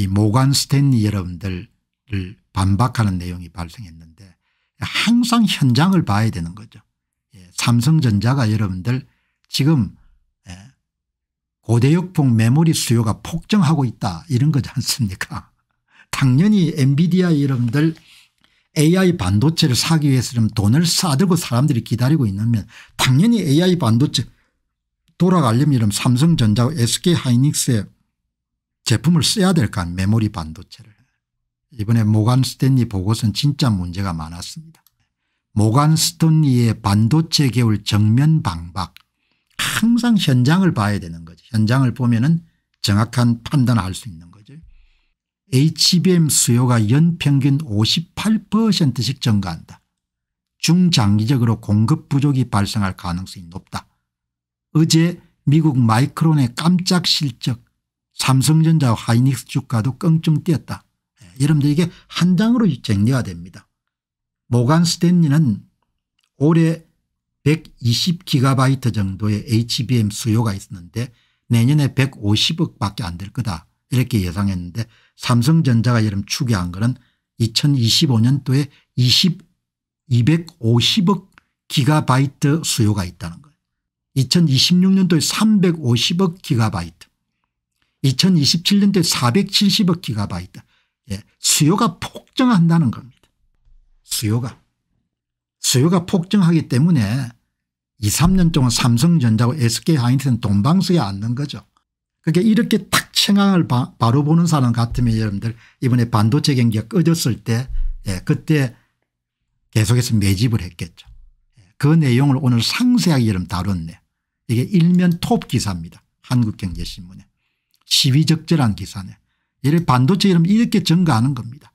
이 모간 스탠리 여러분들을 반박하는 내용이 발생했는데 항상 현장을 봐야 되는 거죠. 예, 삼성전자가 여러분들 지금 예, 고대역폭 메모리 수요가 폭증하고 있다 이런 거지 않습니까 당연히 엔비디아 여러분들 AI 반도체를 사기 위해서 돈을 싸들고 사람들이 기다리고 있는면 당연히 AI 반도체 돌아가려면 삼성전자 SK하이닉스에 제품을 써야 될까 메모리 반도체를. 이번에 모간 스탠리 보고서는 진짜 문제가 많았습니다. 모간 스탠리의 반도체 개월 정면 방박 항상 현장을 봐야 되는 거죠. 현장을 보면 은 정확한 판단을 할 수 있는 거죠. HBM 수요가 연평균 58%씩 증가한다. 중장기적으로 공급 부족이 발생할 가능성이 높다. 어제 미국 마이크론의 깜짝 실적 삼성전자 하이닉스 주가도 껑충 뛰었다. 예, 여러분들 이게 한 장으로 정리가 됩니다. 모간 스탠리는 올해 1 2 0기가 정도의 HBM 수요가 있었는데 내년에 150억밖에 안 될 거다 이렇게 예상했는데 삼성전자가 여름 추계한 거는 2025년도에 20, 250억 기가바이트 수요가 있다는 거예요. 2026년도에 350억 기가바이트 2027년도에 470억 기가바이트. 예. 수요가 폭증한다는 겁니다. 수요가. 수요가 폭증하기 때문에 2, 3년 동안 삼성전자와 SK하이닉스는 돈방석에 앉는 거죠. 그러 그러니까 이렇게 탁 청항을 바, 로 보는 사람 같으면 여러분들 이번에 반도체 경기가 꺼졌을 때 예, 그때 계속해서 매집을 했겠죠. 예, 그 내용을 오늘 상세하게 여러분 다뤘네요. 이게 일면 톱 기사입니다. 한국경제신문에. 시위적절한 기사네. 예를 반도체 이름 이렇게 증가하는 겁니다.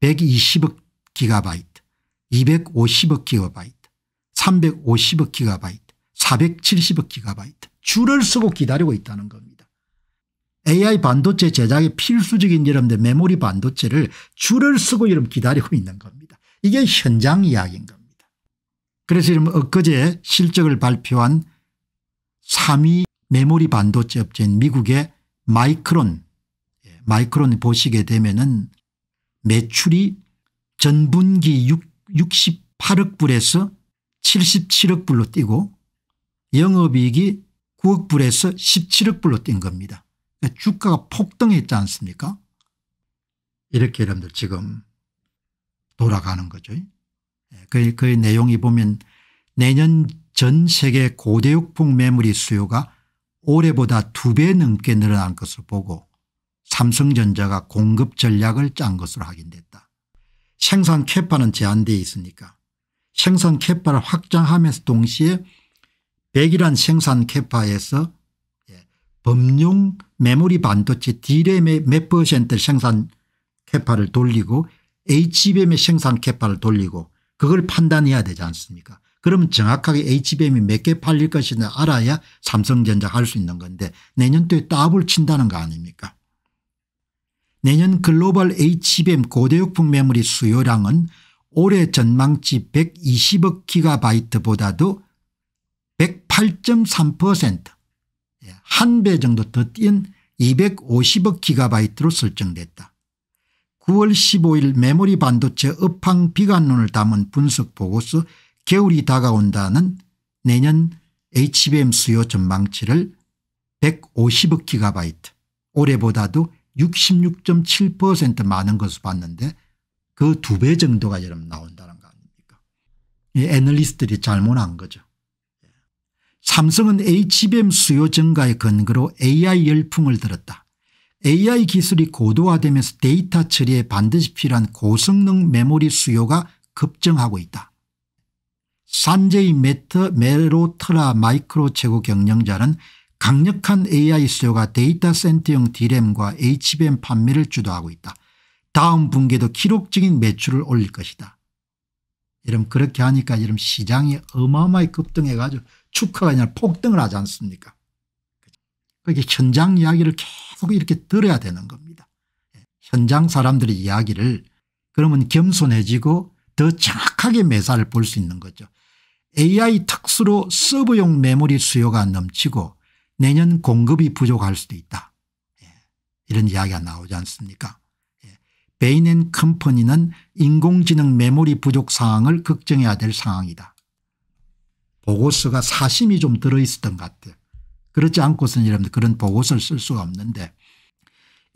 120억 예. 기가바이트 250억 기가바이트 350억 기가바이트 470억 기가바이트 줄을 쓰고 기다리고 있다는 겁니다. AI 반도체 제작의 필수적인 이름들 메모리 반도체를 줄을 쓰고 이름 기다리고 있는 겁니다. 이게 현장 이야기인 겁니다. 그래서 이름 엊그제 실적을 발표한 3위 메모리 반도체 업체인 미국의 마이크론 예, 마이크론 보시게 되면 은 매출이 전분기 6, 8억 불에서 77억 불로 뛰고 영업이익이 9억 불에서 17억 불로 뛴 겁니다. 그러니까 주가가 폭등했지 않습니까 이렇게 여러분들 지금 돌아가는 거죠. 예, 그, 그 내용이 보면 내년 전 세계 고대육폭 매물이 수요가 올해보다 두 배 넘게 늘어난 것을 보고 삼성전자가 공급 전략을 짠 것으로 확인됐다. 생산 캐파는 제한되어 있으니까 생산 캐파를 확장하면서 동시에 1이란 생산 캐파에서 범용 예, 메모리 반도체 D램의 몇 퍼센트 생산 캐파를 돌리고 HBM의 생산 캐파를 돌리고 그걸 판단해야 되지 않습니까 그럼 정확하게 HBM이 몇 개 팔릴 것인지 알아야 삼성전자가 할 수 있는 건데 내년도에 따블 친다는 거 아닙니까 내년 글로벌 HBM 고대역품 메모리 수요량은 올해 전망치 120억 기가바이트보다도 108.3%한배 예, 정도 더 뛴 250억 기가바이트로 설정됐다. 9월 15일 메모리 반도체 업황 비관론을 담은 분석 보고서 겨울이 다가온다는 내년 HBM 수요 전망치를 150억 기가바이트 올해보다도 66.7% 많은 것을 봤는데 그 두 배 정도가 여러분 나온다는 거 아닙니까 이 애널리스트들이 잘못한 거죠. 삼성은 HBM 수요 증가의 근거로 AI 열풍을 들었다. AI 기술이 고도화되면서 데이터 처리에 반드시 필요한 고성능 메모리 수요가 급증하고 있다. 산제이 메터, 메로트라 마이크로 최고 경영자는 강력한 AI 수요가 데이터 센터형 D램과 HBM 판매를 주도하고 있다. 다음 분기에도 기록적인 매출을 올릴 것이다. 여러분 그렇게 하니까 여러분 시장이 어마어마하게 급등해가지고 축하가 아니라 폭등을 하지 않습니까 그렇게 현장 이야기를 계속 이렇게 들어야 되는 겁니다. 현장 사람들의 이야기를 그러면 겸손해지고 더 정확하게 매사를 볼 수 있는 거죠. AI 특수로 서브용 메모리 수요가 넘치고 내년 공급이 부족할 수도 있다. 예. 이런 이야기가 나오지 않습니까 예. 베인 컴퍼니는 인공지능 메모리 부족 상황을 걱정해야 될 상황이다. 보고서가 사심이 좀 들어있었던 것 같아요. 그렇지 않고서는 여러분들 그런 보고서를 쓸 수가 없는데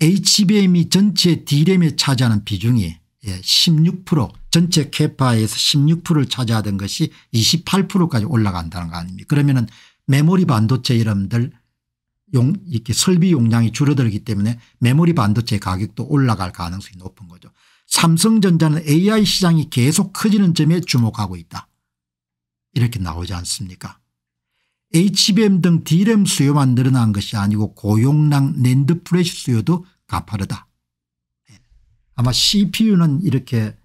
HBM이 전체 D램에 차지하는 비중이 16% 예, 전체 캐파에서 16%를 차지하던 것이 28%까지 올라간다는 거 아닙니까 그러면은 메모리 반도체 이름들 용 이렇게 설비 용량이 줄어들기 때문에 메모리 반도체 가격도 올라갈 가능성이 높은 거죠. 삼성전자는 AI 시장이 계속 커지는 점에 주목하고 있다. 이렇게 나오지 않습니까 HBM 등 DRAM 수요만 늘어난 것이 아니고 고용량 랜드 프레시 수요도 가파르다. 아마 CPU는 이렇게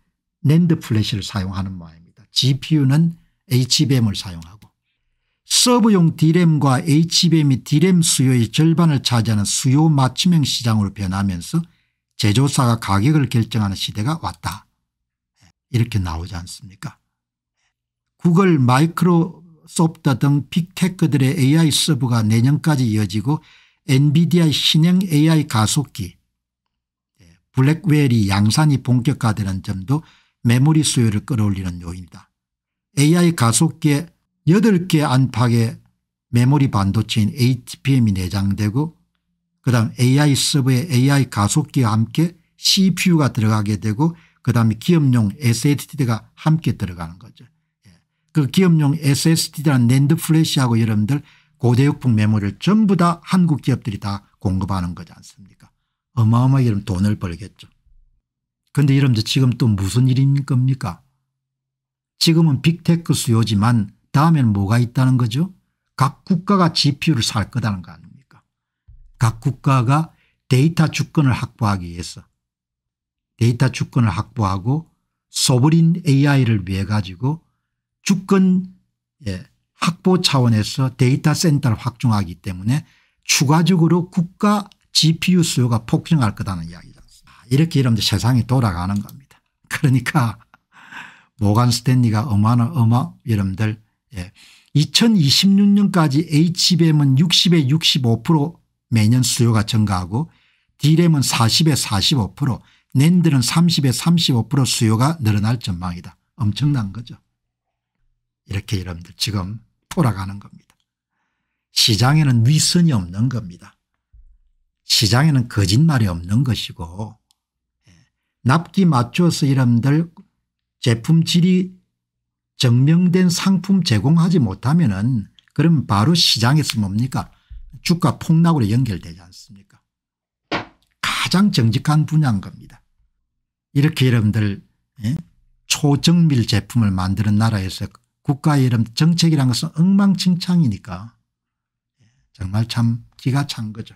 낸드 플래시를 사용하는 모양입니다. GPU는 HBM을 사용하고 서브용 D램과 HBM이 D램 수요의 절반을 차지하는 수요 맞춤형 시장으로 변하면서 제조사가 가격을 결정하는 시대가 왔다. 이렇게 나오지 않습니까 구글 마이크로소프트 등 빅테크들의 AI 서버가 내년까지 이어지고 엔비디아 신형 AI 가속기 블랙웰이 양산이 본격화되는 점도 메모리 수요를 끌어올리는 요인이다. AI 가속기에 8개 안팎의 메모리 반도체인 HBM이 내장되고 그 다음 AI 서버에 AI 가속기와 함께 CPU가 들어가게 되고 그 다음에 기업용 SSD가 함께 들어가는 거죠. 예. 그 기업용 SSD라는 랜드 플래시하고 여러분들 고대역풍 메모리를 전부 다 한국 기업들이 다 공급하는 거지 않습니까 어마어마하게 이러면 돈을 벌겠죠. 그런데 이러면서 지금 또 무슨 일인 겁니까? 지금은 빅테크 수요지만 다음에는 뭐가 있다는 거죠? 각 국가가 GPU를 살 거다는 거 아닙니까? 각 국가가 데이터 주권을 확보하기 위해서 데이터 주권을 확보하고 소브린 AI를 위해 가지고 주권 예, 확보 차원에서 데이터 센터를 확충하기 때문에 추가적으로 국가 GPU 수요가 폭증할 거다는 이야기죠. 아, 이렇게 이러면 세상이 돌아가는 겁니다. 그러니까 모간 스탠리가 어마나 어마 여러분들 예. 2026년까지 HBM은 60에 65% 매년 수요가 증가하고 D램은 40에 45% 낸드는 30에 35% 수요가 늘어날 전망이다. 엄청난 거죠. 이렇게 여러분들 지금 돌아가는 겁니다. 시장에는 위선이 없는 겁니다. 시장에는 거짓말이 없는 것이고 예, 납기 맞춰서 이름들 제품 질이 증명된 상품 제공하지 못하면 은 그럼 바로 시장에서 뭡니까 주가 폭락으로 연결되지 않습니까 가장 정직한 분야인 겁니다. 이렇게 여러분들 예, 초정밀 제품을 만드는 나라에서 국가의 이름 정책이란 것은 엉망진창이니까 예, 정말 참 기가 찬 거죠.